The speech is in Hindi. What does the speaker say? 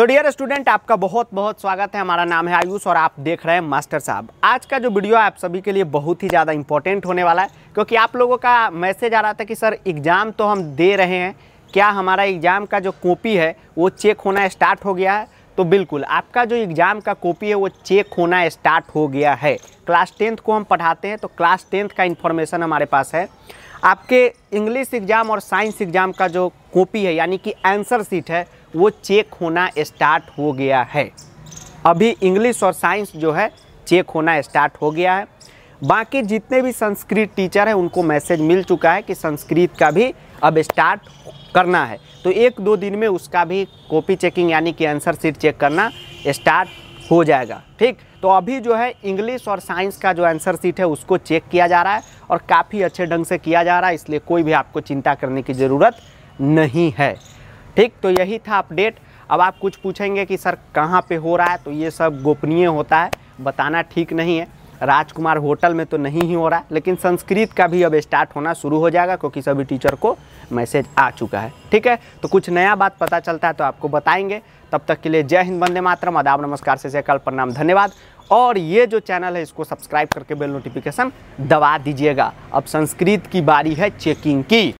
तो डियर स्टूडेंट आपका बहुत बहुत स्वागत है हमारा नाम है आयुष और आप देख रहे हैं मास्टर साहब आज का जो वीडियो है आप सभी के लिए बहुत ही ज़्यादा इंपॉर्टेंट होने वाला है क्योंकि आप लोगों का मैसेज आ रहा था कि सर एग्ज़ाम तो हम दे रहे हैं क्या हमारा एग्ज़ाम का जो कॉपी है वो चेक होना स्टार्ट हो गया है तो बिल्कुल आपका जो एग्ज़ाम का कॉपी है वो चेक होना स्टार्ट हो गया है क्लास टेंथ को हम पढ़ाते हैं तो क्लास टेंथ का इन्फॉर्मेशन हमारे पास है आपके इंग्लिश एग्ज़ाम और साइंस एग्ज़ाम का जो कॉपी है यानी कि आंसर सीट है वो चेक होना स्टार्ट हो गया है अभी इंग्लिश और साइंस जो है चेक होना स्टार्ट हो गया है बाकी जितने भी संस्कृत टीचर हैं उनको मैसेज मिल चुका है कि संस्कृत का भी अब स्टार्ट करना है तो एक दो दिन में उसका भी कॉपी चेकिंग यानी कि आंसर शीट चेक करना स्टार्ट हो जाएगा ठीक तो अभी जो है इंग्लिश और साइंस का जो आंसर शीट है उसको चेक किया जा रहा है और काफ़ी अच्छे ढंग से किया जा रहा है इसलिए कोई भी आपको चिंता करने की ज़रूरत नहीं है ठीक तो यही था अपडेट अब आप कुछ पूछेंगे कि सर कहाँ पे हो रहा है तो ये सब गोपनीय होता है बताना ठीक नहीं है राजकुमार होटल में तो नहीं ही हो रहा है लेकिन संस्कृत का भी अब स्टार्ट होना शुरू हो जाएगा क्योंकि सभी टीचर को मैसेज आ चुका है ठीक है तो कुछ नया बात पता चलता है तो आपको बताएंगे तब तक के लिए जय हिंद वंदे मातरम आदाब नमस्कार से कल प्रणाम धन्यवाद और ये जो चैनल है इसको सब्सक्राइब करके बेल नोटिफिकेशन दबा दीजिएगा अब संस्कृत की बारी है चेकिंग की